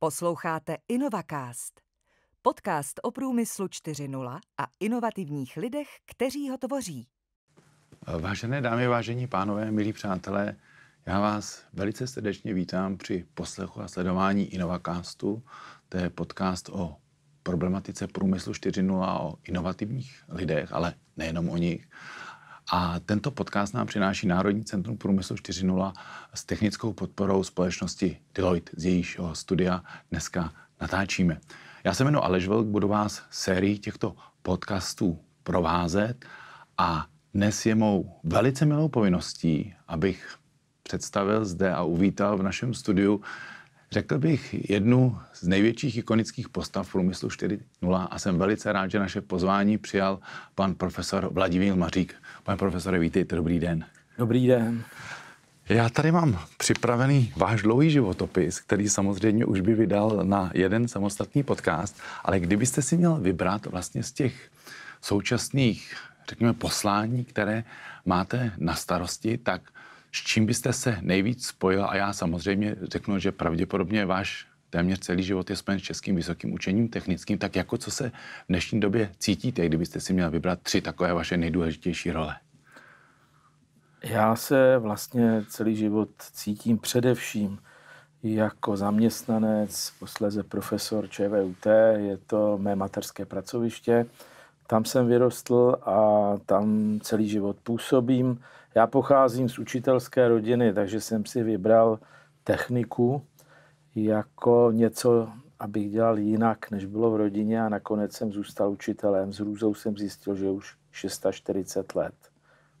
Posloucháte Innovacast, podcast o průmyslu 4.0 a inovativních lidech, kteří ho tvoří. Vážené dámy, vážení pánové, milí přátelé, já vás velice srdečně vítám při poslechu a sledování Innovacastu. To je podcast o problematice průmyslu 4.0 a o inovativních lidech, ale nejenom o nich. A tento podcast nám přináší Národní centrum průmyslu 4.0 s technickou podporou společnosti Deloitte, z jejího studia dneska natáčíme. Já se jmenuji Aleš Velk, budu vás sérií těchto podcastů provázet a dnes je mou velice milou povinností, abych představil zde a uvítal v našem studiu, řekl bych, jednu z největších ikonických postav průmyslu 4.0 a jsem velice rád, že naše pozvání přijal pan profesor Vladimír Mařík. Pane profesore, vítejte, dobrý den. Dobrý den. Já tady mám připravený váš dlouhý životopis, který samozřejmě už by vydal na jeden samostatný podcast, ale kdybyste si měl vybrat vlastně z těch současných, řekněme, poslání, které máte na starosti, tak s čím byste se nejvíc spojil? A já samozřejmě řeknu, že pravděpodobně váš téměř celý život je spojen s Českým vysokým učením technickým, tak jako co se v dnešní době cítíte, kdybyste si měl vybrat tři takové vaše nejdůležitější role? Já se vlastně celý život cítím především jako zaměstnanec, posléze profesor ČVUT, je to mé materské pracoviště. Tam jsem vyrostl a tam celý život působím. Já pocházím z učitelské rodiny, takže jsem si vybral techniku, jako něco, abych dělal jinak, než bylo v rodině a nakonec jsem zůstal učitelem. S hrůzou jsem zjistil, že už 640 let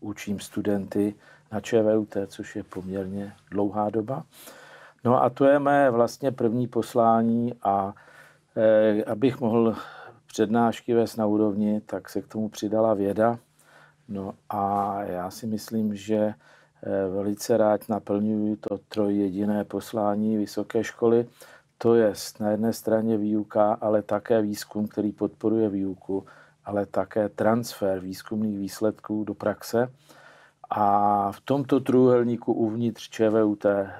učím studenty na ČVUT, což je poměrně dlouhá doba. No a to je mé vlastně první poslání a e, abych mohl přednášky vést na úrovni, tak se k tomu přidala věda. No a já si myslím, že Eh, velice rád naplňuji to trojjediné poslání vysoké školy. To je na jedné straně výuka, ale také výzkum, který podporuje výuku, ale také transfer výzkumných výsledků do praxe. A v tomto trůhelníku uvnitř ČVUT eh,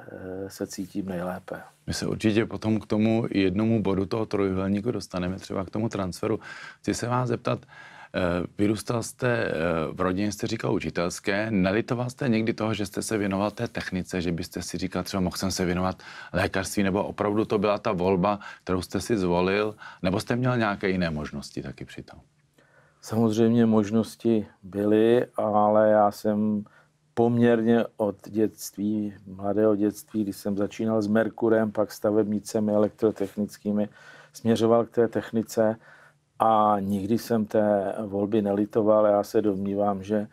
se cítím nejlépe. My se určitě potom k tomu jednomu bodu toho trojuhelníku dostaneme, třeba k tomu transferu. Chci se vás zeptat, Eh, vyrůstal jste eh, v rodině, jste říkal učitelské. Nelitoval jste někdy toho, že jste se věnoval té technice, že byste si říkal, třeba mohl jsem se věnovat lékařství, nebo opravdu to byla ta volba, kterou jste si zvolil, nebo jste měl nějaké jiné možnosti taky přitom? Samozřejmě možnosti byly, ale já jsem poměrně od dětství, mladého dětství, když jsem začínal s Merkurem, pak stavebnicemi elektrotechnickými, směřoval k té technice a nikdy jsem té volby nelitoval. Já se domnívám, že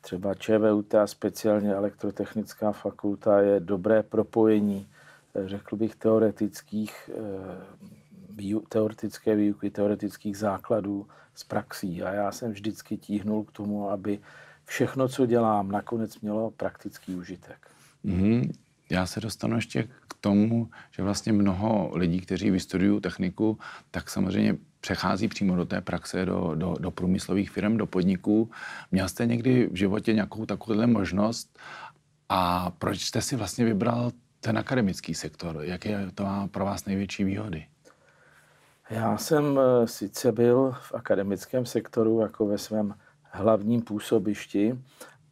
třeba ČVUT a speciálně elektrotechnická fakulta je dobré propojení, eh, řekl bych, teoretických, eh, teoretické výuky, teoretických základů s praxí. A já jsem vždycky tíhnul k tomu, aby všechno, co dělám, nakonec mělo praktický užitek. Mm-hmm. Já se dostanu ještě k tomu, že vlastně mnoho lidí, kteří vystudují techniku, tak samozřejmě přechází přímo do té praxe, do, do, do průmyslových firm, do podniků. Měl jste někdy v životě nějakou takovouhle možnost a proč jste si vlastně vybral ten akademický sektor? Jaké to má pro vás největší výhody? Já jsem e, sice byl v akademickém sektoru jako ve svém hlavním působišti,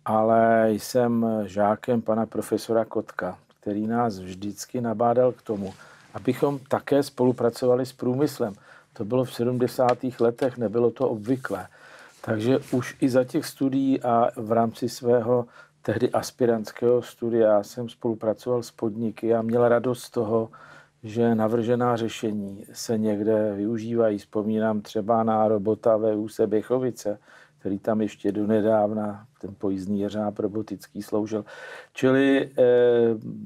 ale jsem žákem pana profesora Kotka, který nás vždycky nabádal k tomu, abychom také spolupracovali s průmyslem. To bylo v 70. letech, nebylo to obvyklé. Takže už i za těch studií a v rámci svého tehdy aspirantského studia jsem spolupracoval s podniky a měl radost z toho, že navržená řešení se někde využívají. Vzpomínám třeba na robota VUC Běchovice, který tam ještě do nedávna ten pojízdný jeřáb robotický sloužil. Čili e,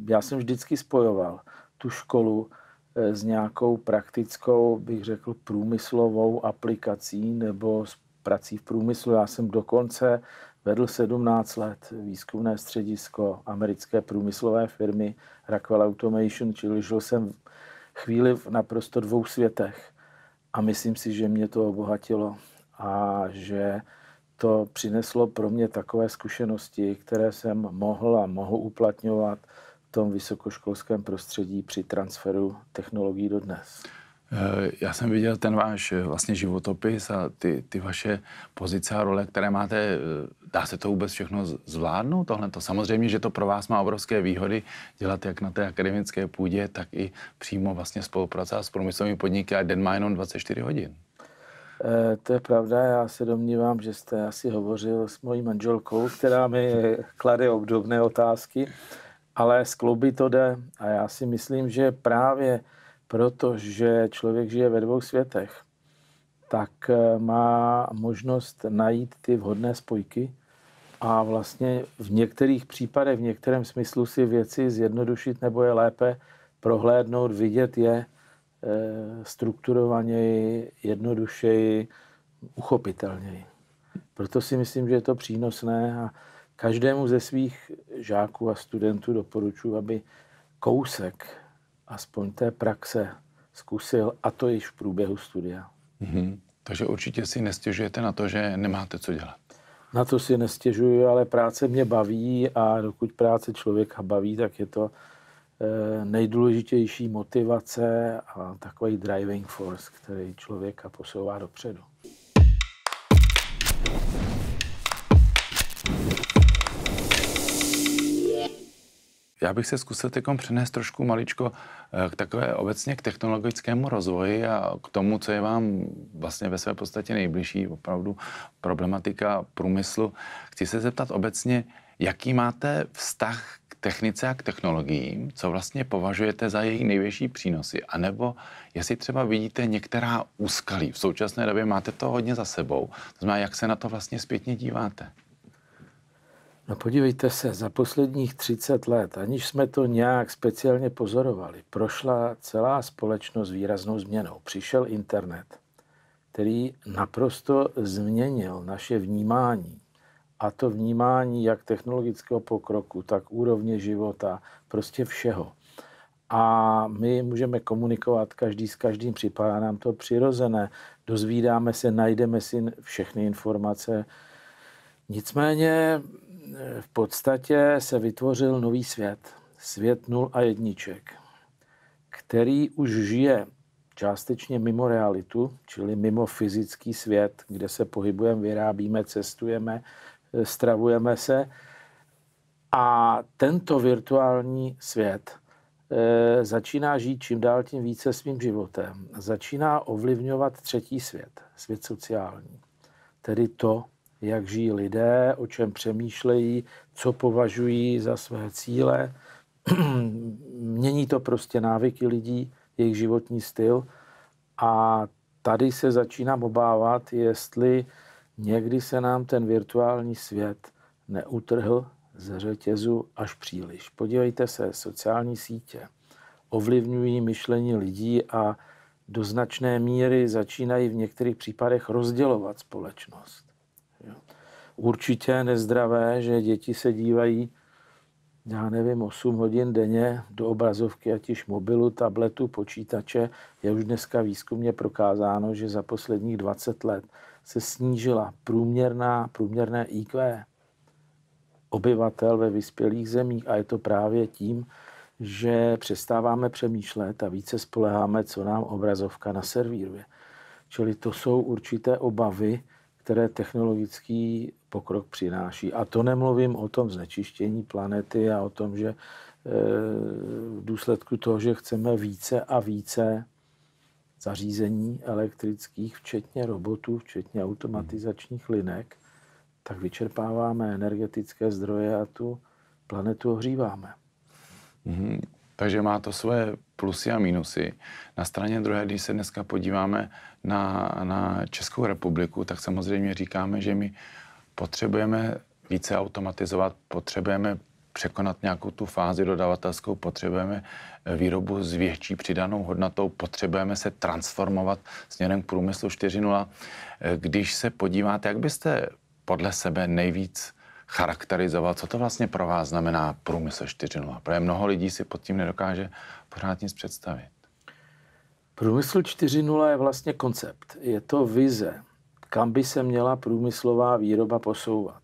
já jsem vždycky spojoval tu školu Eh, s nějakou praktickou, bych řekl, průmyslovou aplikací nebo s prací v průmyslu. Já jsem dokonce vedl 17 let výzkumné středisko americké průmyslové firmy Rockwell Automation, čili žil jsem chvíli v naprosto dvou světech. A myslím si, že mě to obohatilo a že to přineslo pro mě takové zkušenosti, které jsem mohl a mohu uplatňovat tom vysokoškolském prostředí při transferu technologií do dnes? Eh, já jsem viděl ten váš eh, vlastně životopis a ty, ty vaše pozice a role, které máte. Eh, dá se to vůbec všechno zvládnout? Tohle to samozřejmě, že to pro vás má obrovské výhody dělat jak na té akademické půdě, tak i přímo vlastně spolupracovat s průmyslovými podniky a den má jenom 24 hodin. E, to je pravda, já se domnívám, že jste asi hovořil s mojí manželkou, která mi klade obdobné otázky ale kluby to jde. A já si myslím, že právě proto, že člověk žije ve dvou světech, tak eh, má možnost najít ty vhodné spojky a vlastně v některých případech, v některém smyslu si věci zjednodušit nebo je lépe prohlédnout, vidět je eh, strukturovaněji, jednodušeji, uchopitelněji. Proto si myslím, že je to přínosné a Každému ze svých žáků a studentů doporučuji, aby kousek aspoň té praxe zkusil, a to již v průběhu studia. Mm-hmm. Takže určitě si nestěžujete na to, že nemáte co dělat. Na to si nestěžuju, ale práce mě baví a dokud práce člověka baví, tak je to eh, nejdůležitější motivace a takový driving force, který člověka posouvá dopředu. Já bych se zkusil teď přenést trošku maličko eh, k takové obecně k technologickému rozvoji a k tomu, co je vám vlastně ve své podstatě nejbližší, opravdu problematika průmyslu. Chci se zeptat obecně, jaký máte vztah k technice a k technologiím, co vlastně považujete za její největší přínosy, anebo jestli třeba vidíte některá úskalí. V současné době máte to hodně za sebou, to znamená, jak se na to vlastně zpětně díváte. No podívejte se, za posledních 30 let, aniž jsme to nějak speciálně pozorovali, prošla celá společnost výraznou změnou. Přišel internet, který naprosto změnil naše vnímání. A to vnímání jak technologického pokroku, tak úrovně života, prostě všeho. A my můžeme komunikovat každý s každým, připadá nám to přirozené, dozvídáme se, najdeme si všechny informace. Nicméně v podstatě se vytvořil nový svět, svět nul a jedniček, který už žije částečně mimo realitu, čili mimo fyzický svět, kde se pohybujeme, vyrábíme, cestujeme, stravujeme se. A tento virtuální svět eh, začíná žít čím dál tím více svým životem. Začíná ovlivňovat třetí svět, svět sociální, tedy to, jak žijí lidé, o čem přemýšlejí, co považují za své cíle. Mění to prostě návyky lidí, jejich životní styl. A tady se začínám obávat, jestli někdy se nám ten virtuální svět neutrhl ze řetězu až příliš. Podívejte se, sociální sítě ovlivňují myšlení lidí a do značné míry začínají v některých případech rozdělovat společnost určitě nezdravé, že děti se dívají, já nevím, 8 hodin denně do obrazovky, ať již mobilu, tabletu, počítače. Je už dneska výzkumně prokázáno, že za posledních 20 let se snížila průměrná, průměrné IQ obyvatel ve vyspělých zemích a je to právě tím, že přestáváme přemýšlet a více spoleháme, co nám obrazovka naservíruje. Čili to jsou určité obavy, které technologický pokrok přináší. A to nemluvím o tom znečištění planety a o tom, že e, v důsledku toho, že chceme více a více zařízení elektrických, včetně robotů, včetně hmm. automatizačních linek, tak vyčerpáváme energetické zdroje a tu planetu ohříváme. Mm-hmm. Takže má to svoje plusy a minusy. Na straně druhé, když se dneska podíváme na, na Českou republiku, tak samozřejmě říkáme, že my potřebujeme více automatizovat, potřebujeme překonat nějakou tu fázi dodavatelskou, potřebujeme eh, výrobu s větší přidanou hodnotou, potřebujeme se transformovat směrem k průmyslu 4.0. Eh, když se podíváte, jak byste podle sebe nejvíc charakterizoval, co to vlastně pro vás znamená průmysl 4.0? Protože mnoho lidí si pod tím nedokáže pořád nic představit. Průmysl 4.0 je vlastně koncept, je to vize, kam by se měla průmyslová výroba posouvat.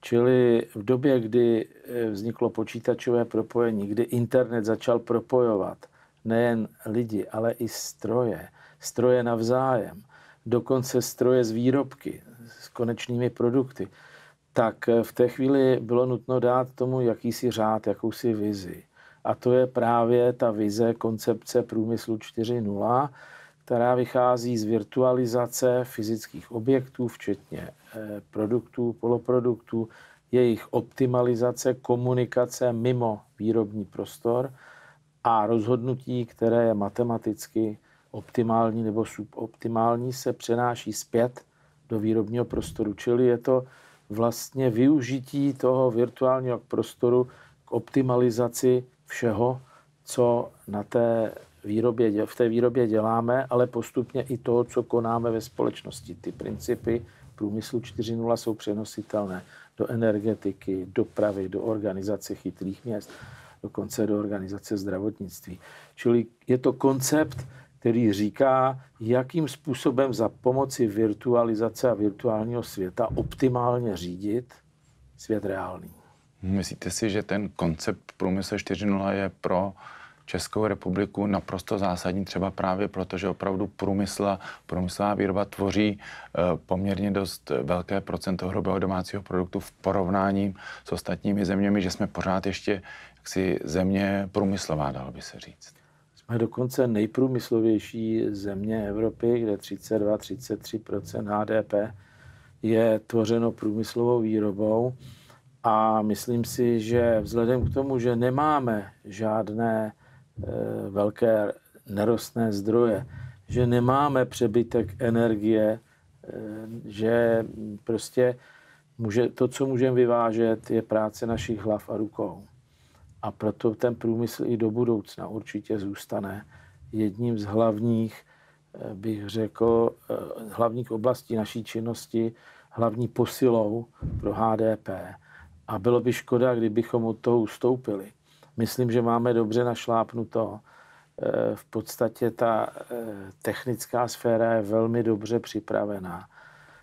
Čili v době, kdy eh, vzniklo počítačové propojení, kdy internet začal propojovat nejen lidi, ale i stroje, stroje navzájem, dokonce stroje z výrobky s konečnými produkty, tak eh, v té chvíli bylo nutno dát tomu jakýsi řád, jakousi vizi. A to je právě ta vize koncepce průmyslu 4.0, která vychází z virtualizace fyzických objektů, včetně eh, produktů, poloproduktů, jejich optimalizace, komunikace mimo výrobní prostor a rozhodnutí, které je matematicky optimální nebo suboptimální, se přenáší zpět do výrobního prostoru. Čili je to vlastně využití toho virtuálního prostoru k optimalizaci všeho, co na té výrobě, v té výrobě děláme, ale postupně i to, co konáme ve společnosti. Ty principy průmyslu 4.0 jsou přenositelné do energetiky, dopravy, do organizace chytrých měst, dokonce do organizace zdravotnictví. Čili je to koncept, který říká, jakým způsobem za pomoci virtualizace a virtuálního světa optimálně řídit svět reálný. Myslíte si, že ten koncept průmysl 4.0 je pro uh, Českou republiku naprosto zásadní, třeba právě proto, že opravdu průmysl, průmyslová výroba tvoří eh, poměrně dost velké procento hrubého domácího produktu v porovnání s ostatními zeměmi, že jsme pořád ještě jaksi země průmyslová, dalo by se říct. Jsme dokonce nejprůmyslovější země Evropy, kde 32-33 HDP je tvořeno průmyslovou výrobou. A myslím si, že vzhledem k tomu, že nemáme žádné Eh, velké nerostné zdroje, že nemáme přebytek energie, eh, že prostě může, to, co můžeme vyvážet, je práce našich hlav a rukou. A proto ten průmysl i do budoucna určitě zůstane jedním z hlavních, eh, bych řekl, hlavních oblastí naší činnosti, hlavní posilou pro HDP. A bylo by škoda, kdybychom od toho ustoupili myslím, že máme dobře našlápnuto. Eh, v podstatě ta eh, technická sféra je velmi dobře připravená.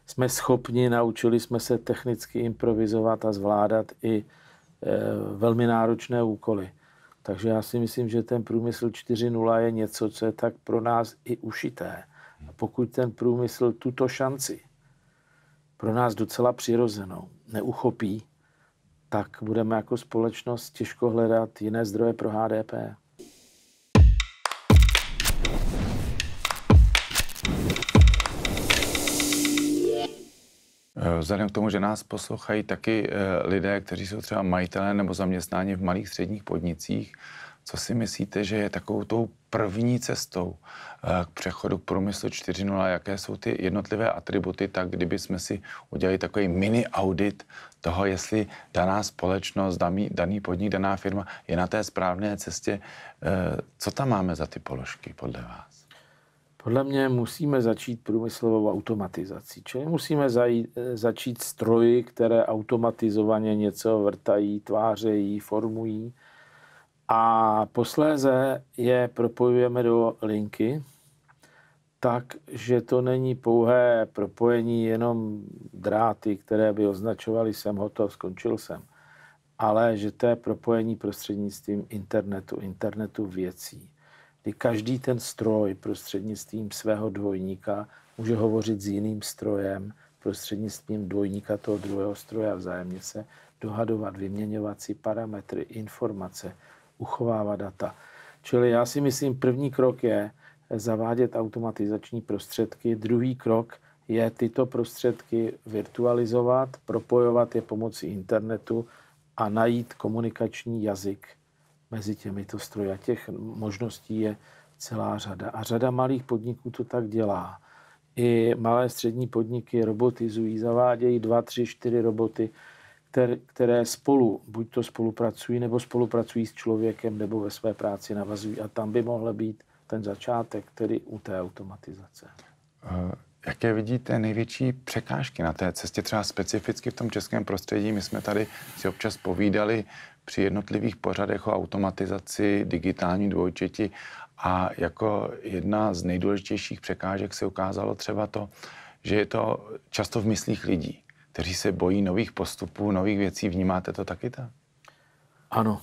Jsme schopni, naučili jsme se technicky improvizovat a zvládat i eh, velmi náročné úkoly. Takže já si myslím, že ten průmysl 4.0 je něco, co je tak pro nás i ušité. A pokud ten průmysl tuto šanci pro nás docela přirozenou neuchopí, tak budeme jako společnost těžko hledat jiné zdroje pro HDP. Vzhledem k tomu, že nás poslouchají taky eh, lidé, kteří jsou třeba majitelé nebo zaměstnáni v malých středních podnicích, co si myslíte, že je takovou tou první cestou eh, k přechodu k průmyslu 4.0? Jaké jsou ty jednotlivé atributy? Tak kdyby jsme si udělali takový mini audit toho, jestli daná společnost, daný, podnik, daná firma je na té správné cestě. Eh, co tam máme za ty položky podle vás? Podle mě musíme začít průmyslovou automatizací, čili musíme zajít, eh, začít stroji, které automatizovaně něco vrtají, tvářejí, formují. A posléze je propojujeme do linky, tak, že to není pouhé propojení jenom dráty, které by označovaly jsem hotov, skončil jsem, ale že to je propojení prostřednictvím internetu, internetu věcí, kdy každý ten stroj prostřednictvím svého dvojníka může hovořit s jiným strojem, prostřednictvím dvojníka toho druhého stroje a vzájemně se dohadovat, vyměňovat si parametry, informace, uchovávat data. Čili já si myslím, první krok je, zavádět automatizační prostředky. Druhý krok je tyto prostředky virtualizovat, propojovat je pomocí internetu a najít komunikační jazyk mezi těmito stroji. A těch možností je celá řada. A řada malých podniků to tak dělá. I malé střední podniky robotizují, zavádějí dva, tři, čtyři roboty, které spolu, buď to spolupracují, nebo spolupracují s člověkem, nebo ve své práci navazují. A tam by mohla být ten začátek, tedy u té automatizace. Eh, jaké vidíte největší překážky na té cestě, třeba specificky v tom českém prostředí? My jsme tady si občas povídali při jednotlivých pořadech o automatizaci digitální dvojčeti a jako jedna z nejdůležitějších překážek se ukázalo třeba to, že je to často v myslích lidí, kteří se bojí nových postupů, nových věcí. Vnímáte to taky tak? Ano,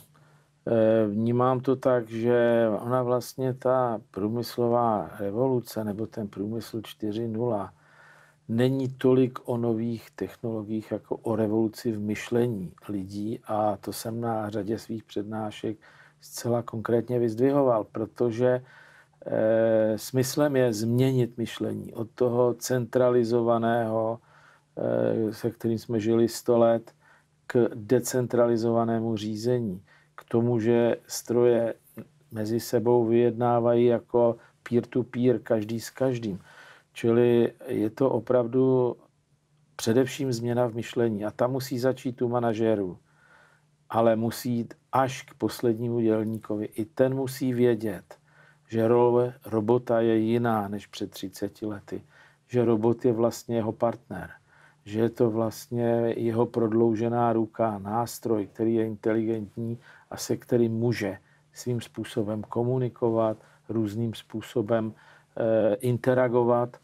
Eh, vnímám to tak, že ona vlastně ta průmyslová revoluce nebo ten průmysl 4.0 není tolik o nových technologiích jako o revoluci v myšlení lidí a to jsem na řadě svých přednášek zcela konkrétně vyzdvihoval, protože e, smyslem je změnit myšlení od toho centralizovaného, e, se kterým jsme žili 100 let, k decentralizovanému řízení k tomu, že stroje mezi sebou vyjednávají jako peer-to-peer, -peer, každý s každým. Čili je to opravdu především změna v myšlení a ta musí začít u manažerů, ale musí jít až k poslednímu dělníkovi. I ten musí vědět, že role robota je jiná než před 30 lety, že robot je vlastně jeho partner že je to vlastně jeho prodloužená ruka, nástroj, který je inteligentní a se kterým může svým způsobem komunikovat, různým způsobem e, interagovat.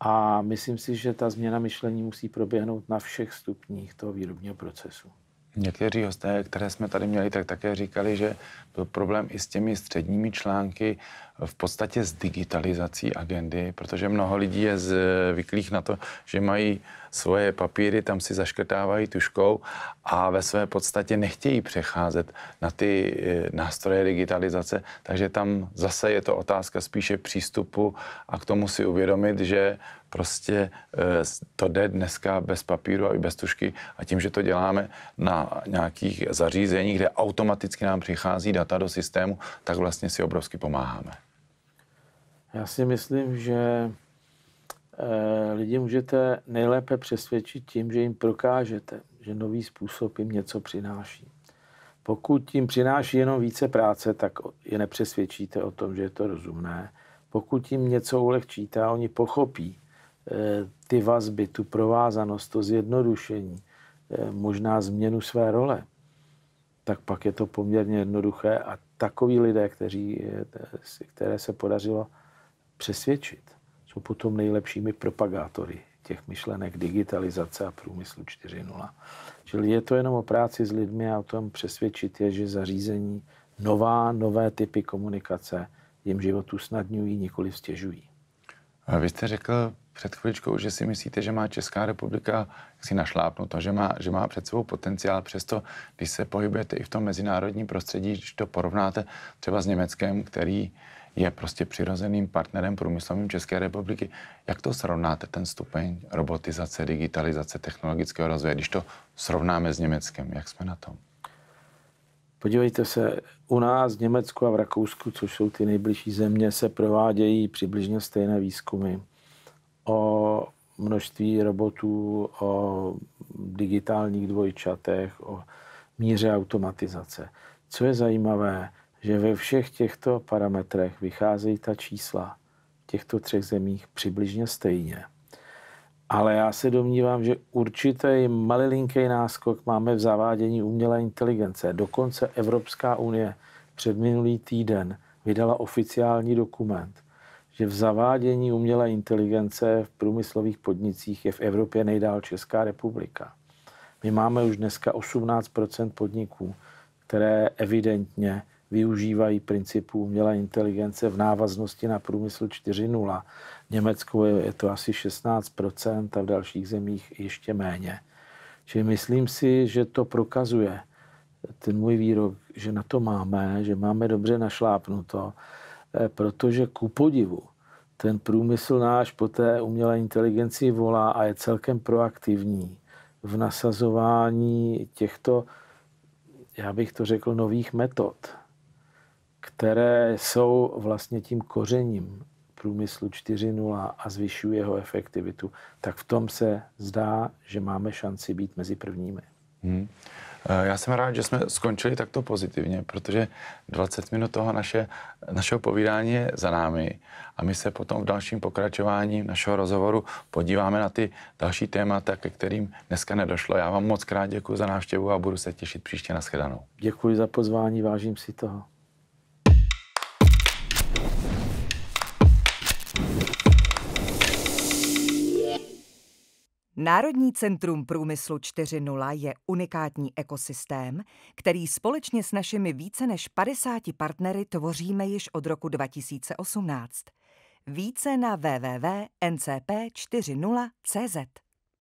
A myslím si, že ta změna myšlení musí proběhnout na všech stupních toho výrobního procesu. Někteří hosté, které jsme tady měli, tak také říkali, že byl problém i s těmi středními články, v podstatě s digitalizací agendy, protože mnoho lidí je zvyklých na to, že mají svoje papíry, tam si zaškrtávají tuškou a ve své podstatě nechtějí přecházet na ty eh, nástroje digitalizace, takže tam zase je to otázka spíše přístupu a k tomu si uvědomit, že prostě eh, to jde dneska bez papíru a i bez tušky a tím, že to děláme na nějakých zařízeních, kde automaticky nám přichází data do systému, tak vlastně si obrovsky pomáháme. Já si myslím, že eh, lidi můžete nejlépe přesvědčit tím, že jim prokážete, že nový způsob jim něco přináší. Pokud jim přináší jenom více práce, tak je nepřesvědčíte o tom, že je to rozumné. Pokud jim něco ulehčíte a oni pochopí eh, ty vazby, tu provázanost, to zjednodušení, eh, možná změnu své role, tak pak je to poměrně jednoduché a takoví lidé, kteří, které se podařilo přesvědčit. Jsou potom nejlepšími propagátory těch myšlenek digitalizace a průmyslu 4.0. Čili je to jenom o práci s lidmi a o tom přesvědčit je, že zařízení nová, nové typy komunikace jim život usnadňují, nikoli stěžují. A vy jste řekl před chviličkou, že si myslíte, že má Česká republika si a že má, že má před sebou potenciál. Přesto, když se pohybujete i v tom mezinárodním prostředí, když to porovnáte třeba s Německem, který je prostě přirozeným partnerem průmyslovým České republiky. Jak to srovnáte, ten stupeň robotizace, digitalizace, technologického rozvoje, když to srovnáme s Německem, jak jsme na tom? Podívejte se, u nás v Německu a v Rakousku, což jsou ty nejbližší země, se provádějí přibližně stejné výzkumy o množství robotů, o digitálních dvojčatech, o míře automatizace. Co je zajímavé, že ve všech těchto parametrech vycházejí ta čísla v těchto třech zemích přibližně stejně. Ale já se domnívám, že určitý malilinký náskok máme v zavádění umělé inteligence. Dokonce Evropská unie před minulý týden vydala oficiální dokument, že v zavádění umělé inteligence v průmyslových podnicích je v Evropě nejdál Česká republika. My máme už dneska 18 podniků, které evidentně využívají principu umělé inteligence v návaznosti na průmysl 4.0. V Německu je to asi 16% a v dalších zemích ještě méně. Čili myslím si, že to prokazuje ten můj výrok, že na to máme, že máme dobře našlápnuto, eh, protože ku podivu ten průmysl náš po té umělé inteligenci volá a je celkem proaktivní v nasazování těchto, já bych to řekl, nových metod které jsou vlastně tím kořením průmyslu 4.0 a zvyšují jeho efektivitu, tak v tom se zdá, že máme šanci být mezi prvními. Hmm. E, já jsem rád, že jsme skončili takto pozitivně, protože 20 minut toho naše, našeho povídání je za námi a my se potom v dalším pokračování našeho rozhovoru podíváme na ty další témata, ke kterým dneska nedošlo. Já vám moc krát děkuji za návštěvu a budu se těšit příště na shledanou. Děkuji za pozvání, vážím si toho. Národní centrum průmyslu 4.0 je unikátní ekosystém, který společně s našimi více než 50 partnery tvoříme již od roku 2018. Více na www.ncp40.cz.